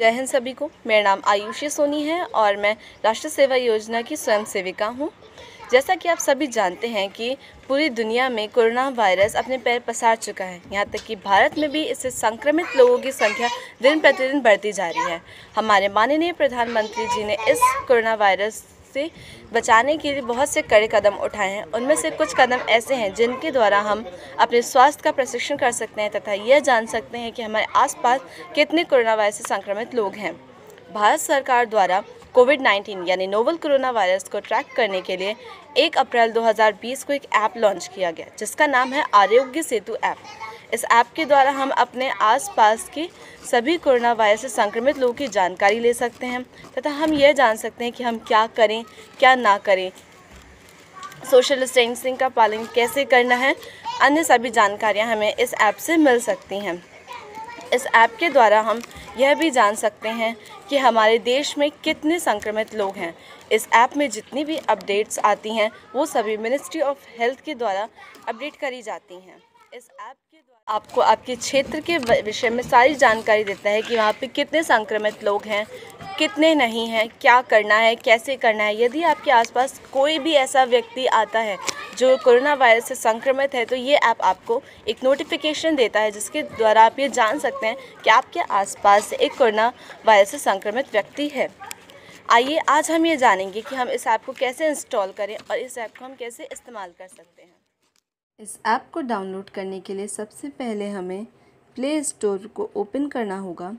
जय हिंद सभी को मेरा नाम आयुषी सोनी है और मैं राष्ट्र सेवा योजना की स्वयं सेविका हूँ जैसा कि आप सभी जानते हैं कि पूरी दुनिया में कोरोना वायरस अपने पैर पसार चुका है यहाँ तक कि भारत में भी इससे संक्रमित लोगों की संख्या दिन प्रतिदिन बढ़ती जा रही है हमारे माननीय प्रधानमंत्री जी ने इस कोरोना वायरस से बचाने के लिए बहुत से कड़े कदम उठाए हैं उनमें से कुछ कदम ऐसे हैं जिनके द्वारा हम अपने स्वास्थ्य का प्रशिक्षण कर सकते हैं तथा यह जान सकते हैं कि हमारे आसपास कितने कोरोना वायरस से संक्रमित लोग हैं भारत सरकार द्वारा कोविड 19 यानी नोवल कोरोना वायरस को ट्रैक करने के लिए 1 अप्रैल 2020 को एक ऐप लॉन्च किया गया जिसका नाम है आरोग्य सेतु ऐप इस ऐप के द्वारा हम अपने आसपास की सभी कोरोना वायरस से संक्रमित लोगों की जानकारी ले सकते हैं तथा हम यह जान सकते हैं कि हम क्या करें क्या ना करें सोशल डिस्टेंसिंग का पालन कैसे करना है अन्य सभी जानकारियां हमें इस ऐप से मिल सकती हैं इस ऐप के द्वारा हम यह भी जान सकते हैं कि हमारे देश में कितने संक्रमित लोग हैं इस ऐप में जितनी भी अपडेट्स आती हैं वो सभी मिनिस्ट्री ऑफ हेल्थ के द्वारा अपडेट करी जाती हैं इस ऐप के आपको आपके क्षेत्र के विषय में सारी जानकारी देता है कि वहाँ पे कितने संक्रमित लोग हैं कितने नहीं हैं क्या करना है कैसे करना है यदि आपके आसपास कोई भी ऐसा व्यक्ति आता है जो कोरोना वायरस से संक्रमित है तो ये ऐप आप आपको एक नोटिफिकेशन देता है जिसके द्वारा आप ये जान सकते हैं कि आपके आसपास एक कोरोना वायरस से संक्रमित व्यक्ति है आइए आज हम ये जानेंगे कि हम इस ऐप को कैसे इंस्टॉल करें और इस ऐप को हम कैसे इस्तेमाल कर सकते हैं इस ऐप को डाउनलोड करने के लिए सबसे पहले हमें प्ले स्टोर को ओपन करना होगा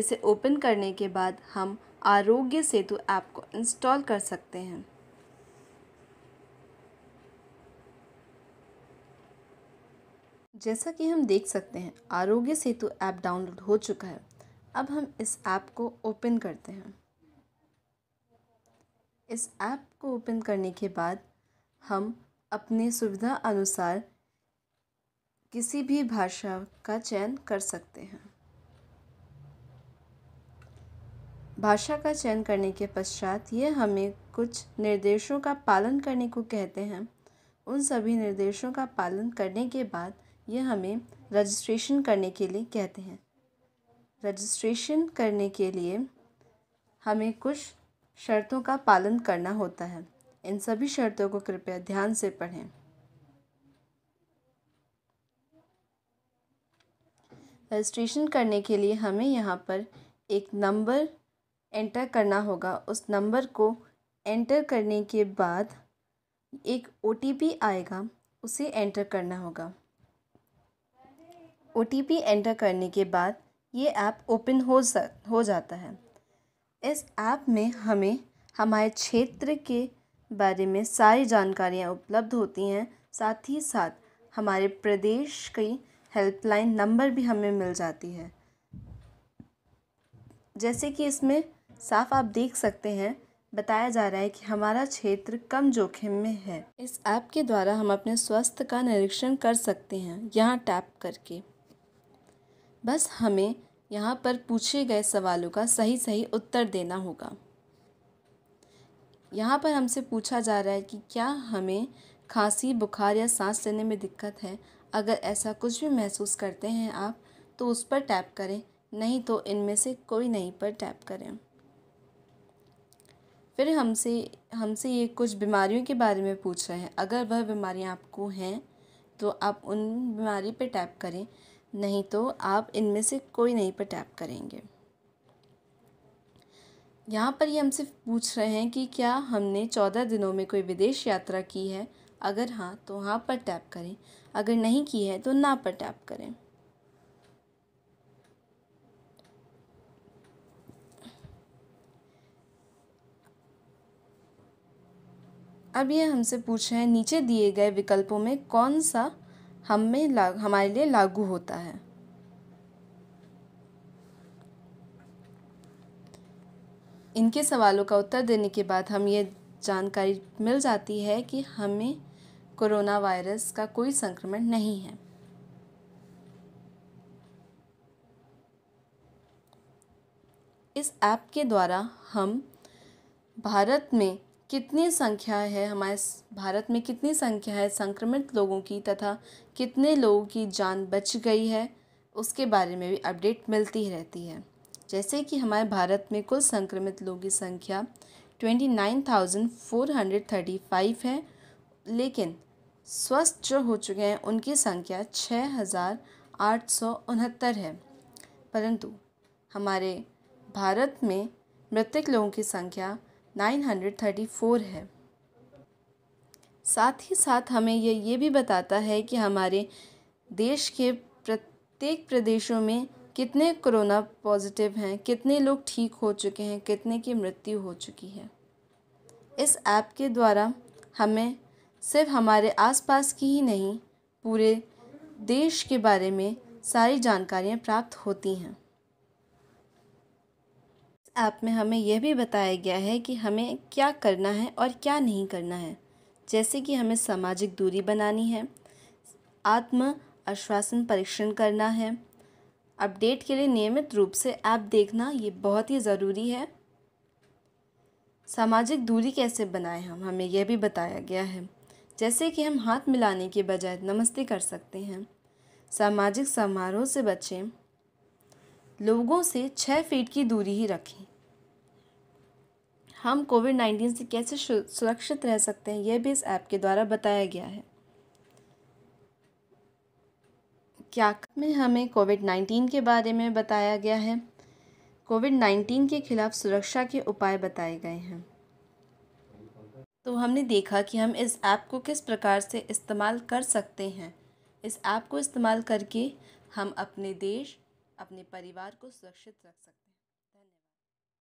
इसे ओपन करने के बाद हम आरोग्य सेतु ऐप को इंस्टॉल कर सकते हैं जैसा कि हम देख सकते हैं आरोग्य सेतु ऐप डाउनलोड हो चुका है अब हम इस ऐप को ओपन करते हैं इस ऐप को ओपन करने के बाद हम अपनी सुविधा अनुसार किसी भी भाषा का चयन कर सकते हैं भाषा का चयन करने के पश्चात ये हमें कुछ निर्देशों का पालन करने को कहते हैं उन सभी निर्देशों का पालन करने के बाद ये हमें रजिस्ट्रेशन करने के लिए कहते हैं रजिस्ट्रेशन करने के लिए हमें कुछ शर्तों का पालन करना होता है इन सभी शर्तों को कृपया ध्यान से पढ़ें रजिस्ट्रेशन करने के लिए हमें यहाँ पर एक नंबर एंटर करना होगा उस नंबर को एंटर करने के बाद एक ओ आएगा उसे एंटर करना होगा ओ एंटर करने के बाद ये ऐप ओपन हो जा हो जाता है इस ऐप में हमें हमारे क्षेत्र के बारे में सारी जानकारियाँ उपलब्ध होती हैं साथ ही साथ हमारे प्रदेश की हेल्पलाइन नंबर भी हमें मिल जाती है जैसे कि इसमें साफ आप देख सकते हैं बताया जा रहा है कि हमारा क्षेत्र कम जोखिम में है इस ऐप के द्वारा हम अपने स्वास्थ्य का निरीक्षण कर सकते हैं यहाँ टैप करके बस हमें यहाँ पर पूछे गए सवालों का सही सही उत्तर देना होगा यहाँ पर हमसे पूछा जा रहा है कि क्या हमें खांसी बुखार या सांस लेने में दिक्कत है अगर ऐसा कुछ भी महसूस करते हैं आप तो उस पर टैप करें नहीं तो इनमें से कोई नहीं पर टैप करें फिर हमसे हमसे ये कुछ बीमारियों के बारे में पूछ रहे हैं अगर वह बीमारियाँ आपको हैं तो आप उन बीमारी पर टैप करें नहीं तो आप इनमें से कोई नहीं पर टैप करेंगे यहाँ पर ये हमसे पूछ रहे हैं कि क्या हमने चौदह दिनों में कोई विदेश यात्रा की है अगर हाँ तो हाँ पर टैप करें अगर नहीं की है तो ना पर टैप करें अब ये हमसे पूछ रहे हैं नीचे दिए गए विकल्पों में कौन सा हमें हमारे लिए लागू होता है इनके सवालों का उत्तर देने के बाद हम ये जानकारी मिल जाती है कि हमें कोरोना वायरस का कोई संक्रमण नहीं है इस ऐप के द्वारा हम भारत में कितनी संख्या है हमारे भारत में कितनी संख्या है संक्रमित लोगों की तथा कितने लोगों की जान बच गई है उसके बारे में भी अपडेट मिलती रहती है जैसे कि हमारे भारत में कुल संक्रमित लोगों की संख्या twenty nine thousand four hundred thirty five है लेकिन स्वस्थ जो हो चुके हैं उनकी संख्या छः हज़ार आठ सौ उनहत्तर है परंतु हमारे भारत में मृतक लोगों की संख्या नाइन हंड्रेड थर्टी फोर है साथ ही साथ हमें यह ये भी बताता है कि हमारे देश के प्रत्येक प्रदेशों में कितने कोरोना पॉजिटिव हैं कितने लोग ठीक हो चुके हैं कितने की मृत्यु हो चुकी है इस ऐप के द्वारा हमें सिर्फ हमारे आसपास की ही नहीं पूरे देश के बारे में सारी जानकारियाँ प्राप्त होती हैं इस ऐप में हमें यह भी बताया गया है कि हमें क्या करना है और क्या नहीं करना है जैसे कि हमें सामाजिक दूरी बनानी है आत्म आश्वासन परीक्षण करना है अपडेट के लिए नियमित रूप से ऐप देखना ये बहुत ही ज़रूरी है सामाजिक दूरी कैसे बनाएं हम हमें यह भी बताया गया है जैसे कि हम हाथ मिलाने के बजाय नमस्ते कर सकते हैं सामाजिक समारोह से बचें लोगों से छः फीट की दूरी ही रखें हम कोविड नाइन्टीन से कैसे सुरक्षित रह सकते हैं यह भी इस ऐप के द्वारा बताया गया है क्या में हमें कोविड नाइन्टीन के बारे में बताया गया है कोविड नाइन्टीन के खिलाफ सुरक्षा के उपाय बताए गए हैं तो हमने देखा कि हम इस ऐप को किस प्रकार से इस्तेमाल कर सकते हैं इस ऐप को इस्तेमाल करके हम अपने देश अपने परिवार को सुरक्षित रख सकते हैं